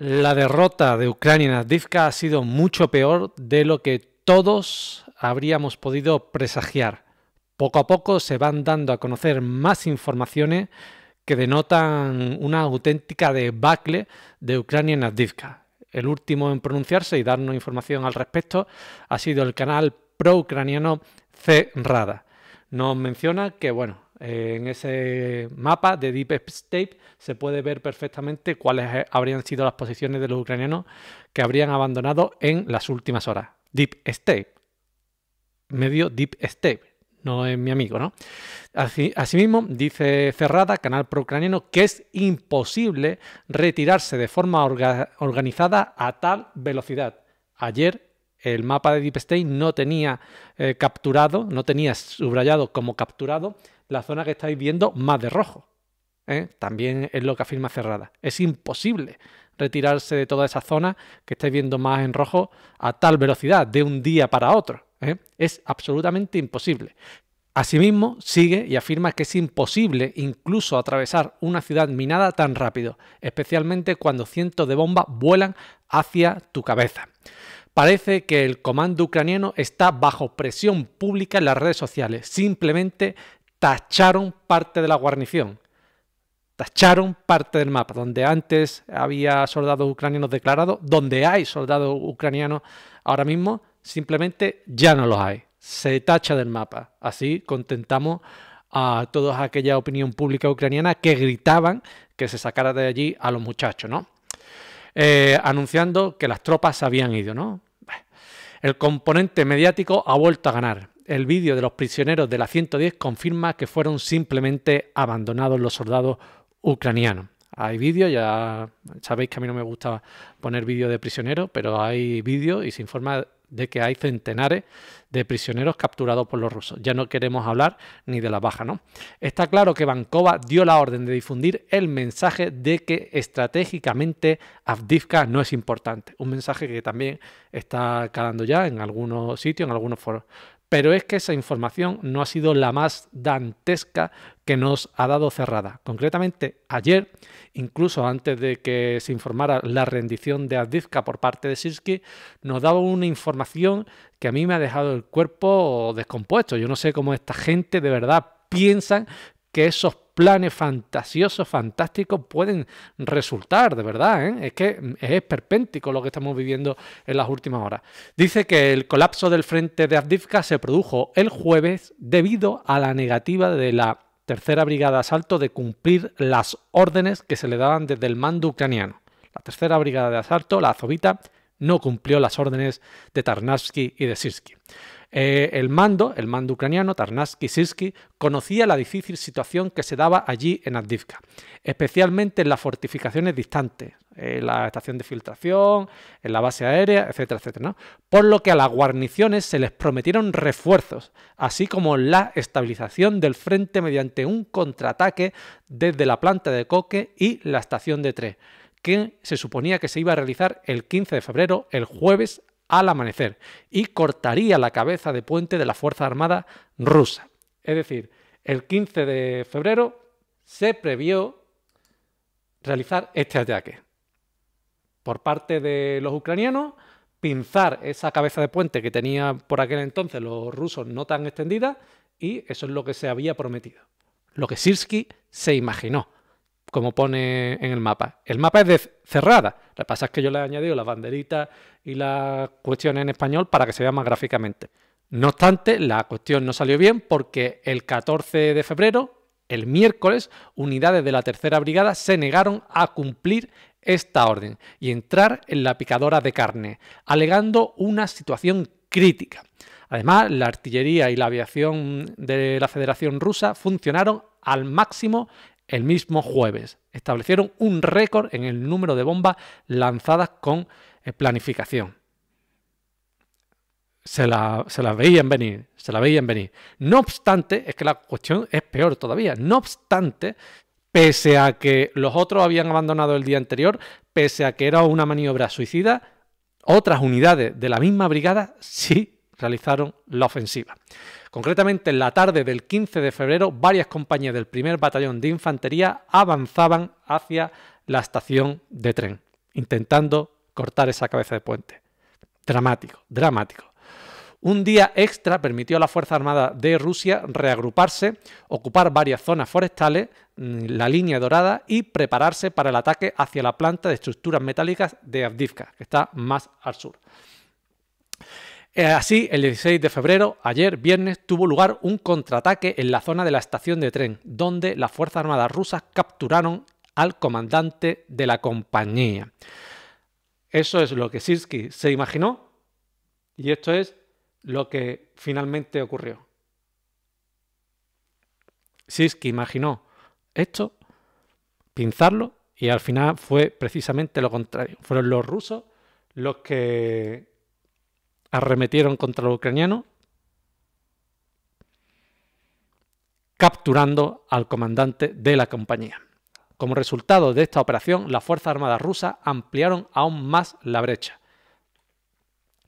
La derrota de Ucrania en ha sido mucho peor de lo que todos habríamos podido presagiar. Poco a poco se van dando a conocer más informaciones que denotan una auténtica debacle de Ucrania en El último en pronunciarse y darnos información al respecto ha sido el canal pro-ucraniano C. Rada. Nos menciona que, bueno, eh, en ese mapa de Deep State se puede ver perfectamente cuáles eh, habrían sido las posiciones de los ucranianos que habrían abandonado en las últimas horas. Deep State. Medio Deep State. No es mi amigo, ¿no? Así, asimismo, dice Cerrada, canal pro-ucraniano, que es imposible retirarse de forma organizada a tal velocidad. Ayer el mapa de Deep State no tenía eh, capturado, no tenía subrayado como capturado la zona que estáis viendo más de rojo. ¿eh? También es lo que afirma Cerrada. Es imposible retirarse de toda esa zona que estáis viendo más en rojo a tal velocidad, de un día para otro. ¿eh? Es absolutamente imposible. Asimismo, sigue y afirma que es imposible incluso atravesar una ciudad minada tan rápido, especialmente cuando cientos de bombas vuelan hacia tu cabeza. Parece que el comando ucraniano está bajo presión pública en las redes sociales, simplemente tacharon parte de la guarnición, tacharon parte del mapa, donde antes había soldados ucranianos declarados, donde hay soldados ucranianos ahora mismo, simplemente ya no los hay, se tacha del mapa. Así contentamos a toda aquella opinión pública ucraniana que gritaban que se sacara de allí a los muchachos, ¿no? Eh, anunciando que las tropas habían ido, ¿no? El componente mediático ha vuelto a ganar el vídeo de los prisioneros de la 110 confirma que fueron simplemente abandonados los soldados ucranianos. Hay vídeos, ya sabéis que a mí no me gusta poner vídeos de prisioneros, pero hay vídeos y se informa de que hay centenares de prisioneros capturados por los rusos. Ya no queremos hablar ni de la baja, ¿no? Está claro que Vankova dio la orden de difundir el mensaje de que estratégicamente Avdivka no es importante. Un mensaje que también está calando ya en algunos sitios, en algunos foros pero es que esa información no ha sido la más dantesca que nos ha dado cerrada. Concretamente, ayer, incluso antes de que se informara la rendición de Azizka por parte de Sirski, nos daba una información que a mí me ha dejado el cuerpo descompuesto. Yo no sé cómo esta gente de verdad piensa que esos planes fantasiosos, fantásticos pueden resultar, de verdad. ¿eh? Es que es perpéntico lo que estamos viviendo en las últimas horas. Dice que el colapso del frente de Avdivka se produjo el jueves debido a la negativa de la tercera brigada de asalto de cumplir las órdenes que se le daban desde el mando ucraniano. La tercera brigada de asalto, la Azovita, no cumplió las órdenes de Tarnavsky y de Sirsky. Eh, el mando, el mando ucraniano, Tarnaski sirsky conocía la difícil situación que se daba allí en Avdivka, especialmente en las fortificaciones distantes, en la estación de filtración, en la base aérea, etcétera, etcétera. Por lo que a las guarniciones se les prometieron refuerzos, así como la estabilización del frente mediante un contraataque desde la planta de coque y la estación de Tres, que se suponía que se iba a realizar el 15 de febrero, el jueves al amanecer y cortaría la cabeza de puente de la Fuerza Armada rusa. Es decir, el 15 de febrero se previó realizar este ataque por parte de los ucranianos, pinzar esa cabeza de puente que tenía por aquel entonces los rusos no tan extendida y eso es lo que se había prometido, lo que Sirsky se imaginó como pone en el mapa. El mapa es de cerrada. Lo que pasa es que yo le he añadido las banderitas y las cuestiones en español para que se vea más gráficamente. No obstante, la cuestión no salió bien porque el 14 de febrero, el miércoles, unidades de la tercera brigada se negaron a cumplir esta orden y entrar en la picadora de carne, alegando una situación crítica. Además, la artillería y la aviación de la Federación Rusa funcionaron al máximo el mismo jueves. Establecieron un récord en el número de bombas lanzadas con eh, planificación. Se la, veían venir, se la veían venir. No obstante, es que la cuestión es peor todavía, no obstante, pese a que los otros habían abandonado el día anterior, pese a que era una maniobra suicida, otras unidades de la misma brigada sí realizaron la ofensiva. Concretamente, en la tarde del 15 de febrero, varias compañías del primer batallón de infantería avanzaban hacia la estación de tren, intentando cortar esa cabeza de puente. Dramático, dramático. Un día extra permitió a la Fuerza Armada de Rusia reagruparse, ocupar varias zonas forestales, mm, la línea dorada y prepararse para el ataque hacia la planta de estructuras metálicas de Avdivka, que está más al sur. Eh, así, el 16 de febrero, ayer viernes, tuvo lugar un contraataque en la zona de la estación de tren, donde las Fuerzas Armadas rusas capturaron al comandante de la compañía. Eso es lo que Sirsky se imaginó y esto es lo que finalmente ocurrió. Sirsky imaginó esto, pinzarlo, y al final fue precisamente lo contrario. Fueron los rusos los que arremetieron contra los ucranianos, capturando al comandante de la compañía. Como resultado de esta operación, las Fuerzas Armadas rusas ampliaron aún más la brecha,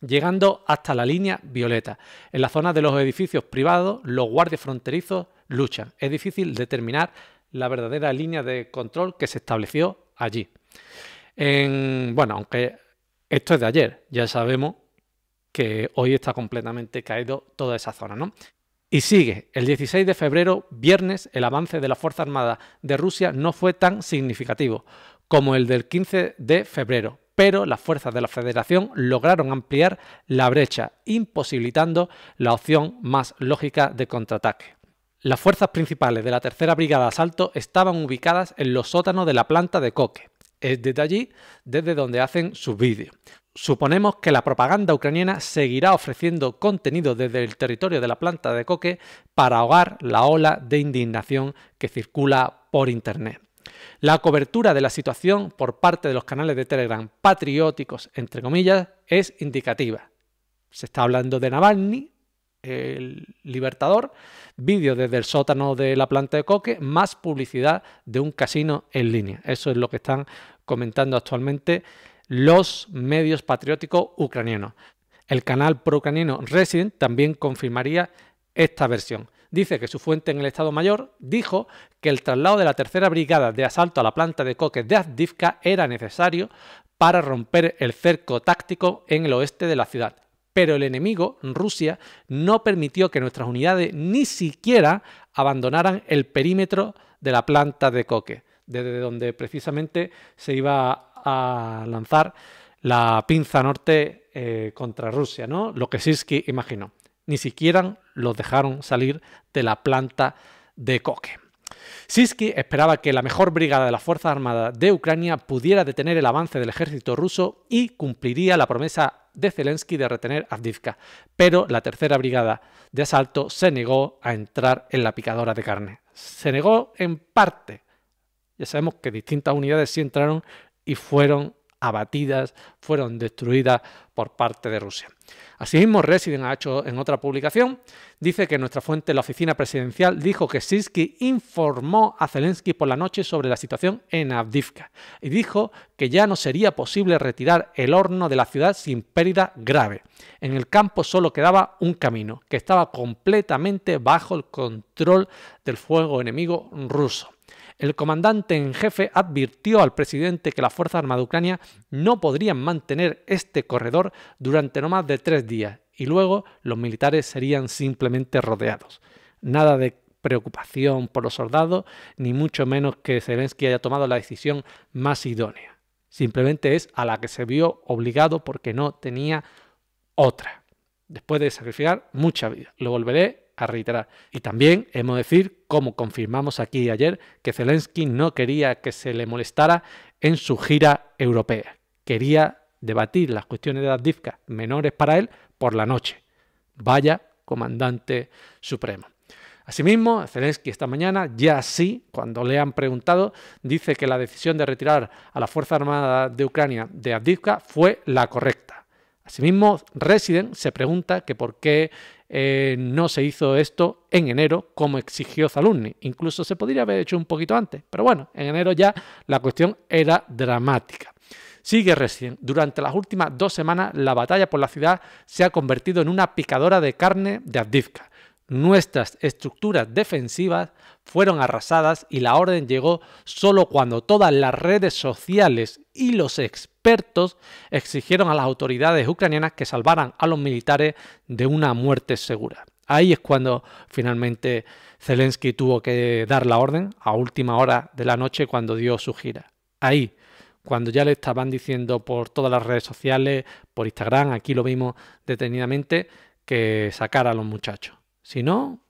llegando hasta la línea violeta. En la zona de los edificios privados, los guardias fronterizos luchan. Es difícil determinar la verdadera línea de control que se estableció allí. bueno, aunque esto es de ayer, ya sabemos que hoy está completamente caído toda esa zona, ¿no? Y sigue, el 16 de febrero, viernes, el avance de la Fuerza Armada de Rusia no fue tan significativo como el del 15 de febrero, pero las fuerzas de la Federación lograron ampliar la brecha, imposibilitando la opción más lógica de contraataque. Las fuerzas principales de la Tercera Brigada de Asalto estaban ubicadas en los sótanos de la planta de Coque, es desde allí desde donde hacen sus vídeos. Suponemos que la propaganda ucraniana seguirá ofreciendo contenido desde el territorio de la planta de coque para ahogar la ola de indignación que circula por Internet. La cobertura de la situación por parte de los canales de Telegram patrióticos, entre comillas, es indicativa. Se está hablando de Navalny, el Libertador, vídeo desde el sótano de la planta de coque, más publicidad de un casino en línea. Eso es lo que están comentando actualmente los medios patrióticos ucranianos. El canal pro-ucraniano Resident también confirmaría esta versión. Dice que su fuente en el Estado Mayor dijo que el traslado de la tercera brigada de asalto a la planta de coque de Azdivka era necesario para romper el cerco táctico en el oeste de la ciudad. Pero el enemigo, Rusia, no permitió que nuestras unidades ni siquiera abandonaran el perímetro de la planta de coque, desde donde precisamente se iba a a lanzar la pinza norte eh, contra Rusia, ¿no? Lo que Siski imaginó. Ni siquiera los dejaron salir de la planta de Koke. Sisky esperaba que la mejor brigada de las Fuerzas Armadas de Ucrania pudiera detener el avance del ejército ruso y cumpliría la promesa de Zelensky de retener Avdivka, pero la tercera brigada de asalto se negó a entrar en la picadora de carne. Se negó en parte. Ya sabemos que distintas unidades sí entraron y fueron abatidas, fueron destruidas por parte de Rusia. Asimismo, Residen ha hecho en otra publicación, dice que nuestra fuente, la oficina presidencial, dijo que Sinsky informó a Zelensky por la noche sobre la situación en Avdivka y dijo que ya no sería posible retirar el horno de la ciudad sin pérdida grave. En el campo solo quedaba un camino, que estaba completamente bajo el control del fuego enemigo ruso. El comandante en jefe advirtió al presidente que las Fuerzas Armadas Ucrania no podrían mantener este corredor durante no más de tres días y luego los militares serían simplemente rodeados. Nada de preocupación por los soldados, ni mucho menos que Zelensky haya tomado la decisión más idónea. Simplemente es a la que se vio obligado porque no tenía otra. Después de sacrificar mucha vida. Lo volveré reiterar. Y también hemos de decir, como confirmamos aquí ayer, que Zelensky no quería que se le molestara en su gira europea. Quería debatir las cuestiones de las menores para él por la noche. Vaya comandante supremo. Asimismo, Zelensky esta mañana, ya sí, cuando le han preguntado, dice que la decisión de retirar a la Fuerza Armada de Ucrania de Avdivka fue la correcta Asimismo, Resident se pregunta que por qué eh, no se hizo esto en enero como exigió Zalumni. Incluso se podría haber hecho un poquito antes, pero bueno, en enero ya la cuestión era dramática. Sigue Resident. Durante las últimas dos semanas, la batalla por la ciudad se ha convertido en una picadora de carne de Avdivka. Nuestras estructuras defensivas fueron arrasadas y la orden llegó solo cuando todas las redes sociales y los expertos exigieron a las autoridades ucranianas que salvaran a los militares de una muerte segura. Ahí es cuando finalmente Zelensky tuvo que dar la orden a última hora de la noche cuando dio su gira. Ahí, cuando ya le estaban diciendo por todas las redes sociales, por Instagram, aquí lo vimos detenidamente, que sacara a los muchachos. Si no,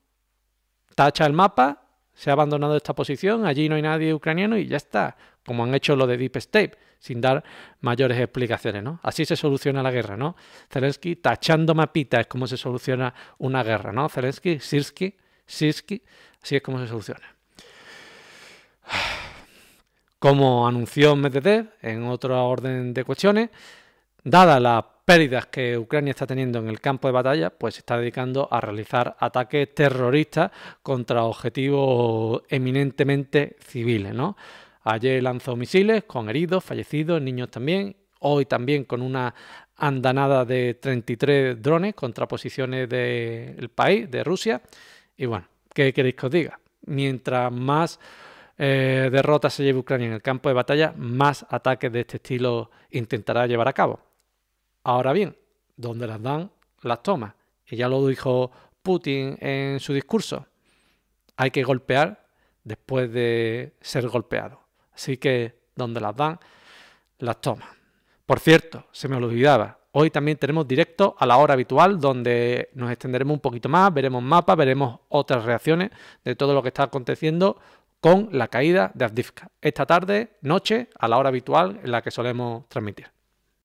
tacha el mapa, se ha abandonado esta posición, allí no hay nadie ucraniano y ya está, como han hecho lo de Deep State, sin dar mayores explicaciones, ¿no? Así se soluciona la guerra, ¿no? Zelensky tachando mapita es como se soluciona una guerra, ¿no? Zelensky, Sirsky, Sirsky, así es como se soluciona. Como anunció Medvedev en otra orden de cuestiones, dada la pérdidas que Ucrania está teniendo en el campo de batalla, pues se está dedicando a realizar ataques terroristas contra objetivos eminentemente civiles, ¿no? Ayer lanzó misiles con heridos, fallecidos, niños también. Hoy también con una andanada de 33 drones contra posiciones del país, de Rusia. Y bueno, ¿qué queréis que os diga? Mientras más eh, derrotas se lleve Ucrania en el campo de batalla, más ataques de este estilo intentará llevar a cabo. Ahora bien, donde las dan, las toma. Y ya lo dijo Putin en su discurso. Hay que golpear después de ser golpeado. Así que donde las dan, las toma. Por cierto, se me olvidaba, Hoy también tenemos directo a la hora habitual, donde nos extenderemos un poquito más, veremos mapas, veremos otras reacciones de todo lo que está aconteciendo con la caída de Avdivka. Esta tarde, noche, a la hora habitual en la que solemos transmitir.